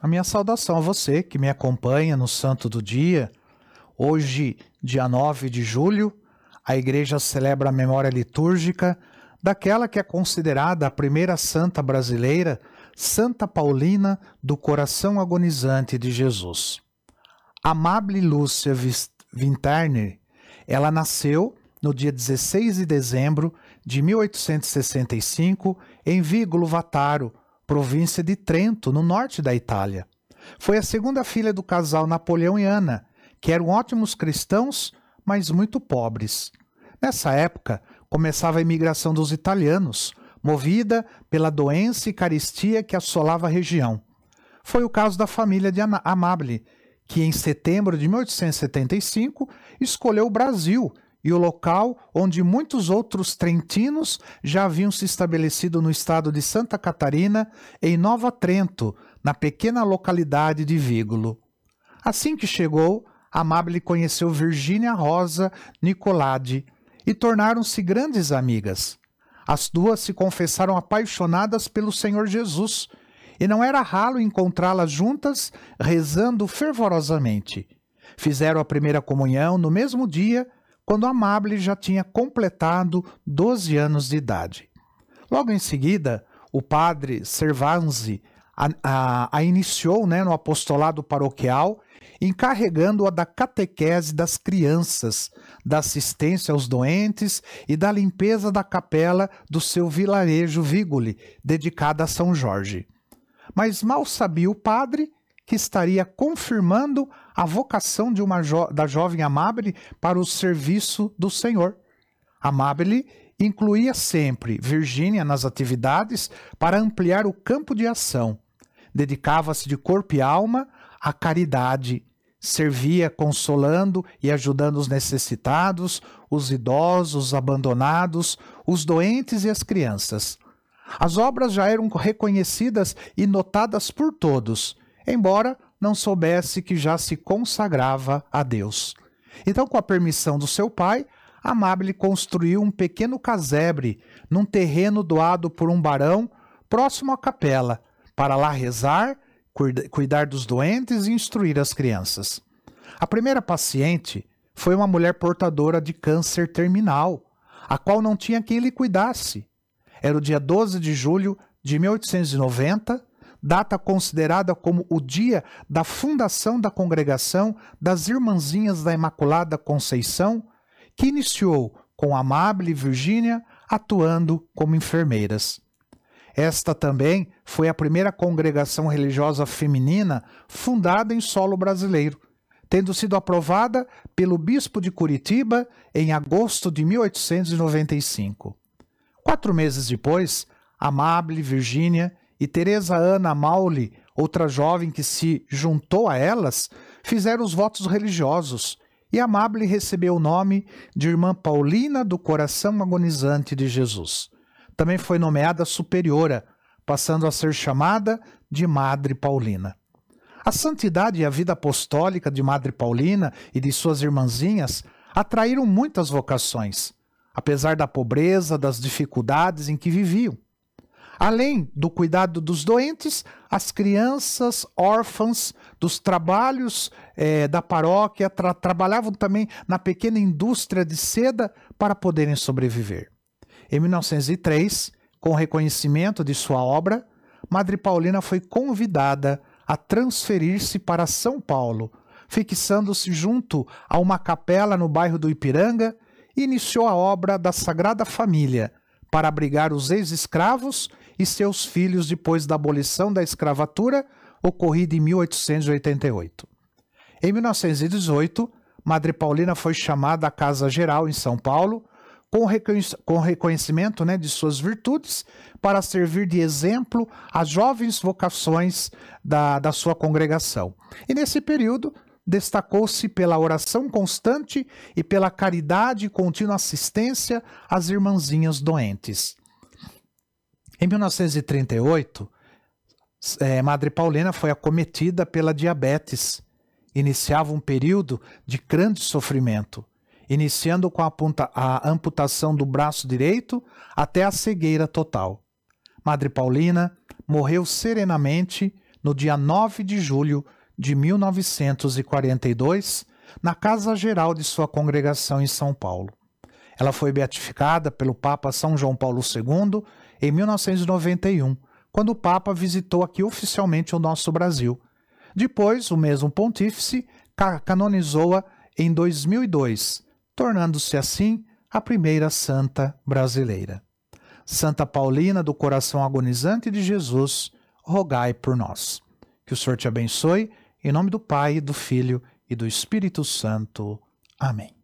a minha saudação a você que me acompanha no Santo do Dia. Hoje, dia 9 de julho, a igreja celebra a memória litúrgica daquela que é considerada a primeira santa brasileira, Santa Paulina do Coração Agonizante de Jesus. Amable Lúcia Vintarner, ela nasceu no dia 16 de dezembro de 1865 em Vígulo Vataro, província de Trento, no norte da Itália. Foi a segunda filha do casal Napoleão e Ana, que eram ótimos cristãos, mas muito pobres. Nessa época, começava a imigração dos italianos, movida pela doença e caristia que assolava a região. Foi o caso da família de Amable, que em setembro de 1875 escolheu o Brasil e o local onde muitos outros trentinos já haviam se estabelecido no estado de Santa Catarina, em Nova Trento, na pequena localidade de Vígulo. Assim que chegou, Amable conheceu Virgínia Rosa Nicolade e tornaram-se grandes amigas. As duas se confessaram apaixonadas pelo Senhor Jesus, e não era raro encontrá-las juntas rezando fervorosamente. Fizeram a primeira comunhão no mesmo dia quando Amable já tinha completado 12 anos de idade. Logo em seguida, o padre Servanzi a, a, a, iniciou né, no apostolado paroquial, encarregando-a da catequese das crianças, da assistência aos doentes e da limpeza da capela do seu vilarejo Vigoli, dedicada a São Jorge. Mas mal sabia o padre que estaria confirmando a vocação de uma jo da jovem Amable para o serviço do Senhor. Amable incluía sempre Virgínia nas atividades para ampliar o campo de ação. Dedicava-se de corpo e alma à caridade. Servia consolando e ajudando os necessitados, os idosos, os abandonados, os doentes e as crianças. As obras já eram reconhecidas e notadas por todos, embora não soubesse que já se consagrava a Deus. Então, com a permissão do seu pai, Amable construiu um pequeno casebre num terreno doado por um barão próximo à capela, para lá rezar, cuidar dos doentes e instruir as crianças. A primeira paciente foi uma mulher portadora de câncer terminal, a qual não tinha quem lhe cuidasse. Era o dia 12 de julho de 1890 data considerada como o dia da fundação da congregação das Irmãzinhas da Imaculada Conceição, que iniciou com Amable e Virgínia atuando como enfermeiras. Esta também foi a primeira congregação religiosa feminina fundada em solo brasileiro, tendo sido aprovada pelo bispo de Curitiba em agosto de 1895. Quatro meses depois, Amable, Virgínia e Teresa Ana Mauli, outra jovem que se juntou a elas, fizeram os votos religiosos, e Amable recebeu o nome de Irmã Paulina do Coração Agonizante de Jesus. Também foi nomeada superiora, passando a ser chamada de Madre Paulina. A santidade e a vida apostólica de Madre Paulina e de suas irmãzinhas atraíram muitas vocações, apesar da pobreza, das dificuldades em que viviam. Além do cuidado dos doentes, as crianças órfãs dos trabalhos é, da paróquia tra trabalhavam também na pequena indústria de seda para poderem sobreviver. Em 1903, com reconhecimento de sua obra, Madre Paulina foi convidada a transferir-se para São Paulo, fixando-se junto a uma capela no bairro do Ipiranga, e iniciou a obra da Sagrada Família para abrigar os ex-escravos e seus filhos depois da abolição da escravatura, ocorrida em 1888. Em 1918, Madre Paulina foi chamada à Casa Geral em São Paulo, com, reconhecimento né, de suas virtudes, para servir de exemplo às jovens vocações da, da sua congregação. E nesse período, destacou-se pela oração constante e pela caridade e contínua assistência às irmãzinhas doentes. Em 1938, é, Madre Paulina foi acometida pela diabetes. Iniciava um período de grande sofrimento, iniciando com a, punta, a amputação do braço direito até a cegueira total. Madre Paulina morreu serenamente no dia 9 de julho de 1942, na Casa Geral de sua congregação em São Paulo. Ela foi beatificada pelo Papa São João Paulo II em 1991, quando o Papa visitou aqui oficialmente o nosso Brasil. Depois, o mesmo pontífice canonizou-a em 2002, tornando-se assim a primeira santa brasileira. Santa Paulina do Coração Agonizante de Jesus, rogai por nós. Que o Senhor te abençoe, em nome do Pai, do Filho e do Espírito Santo. Amém.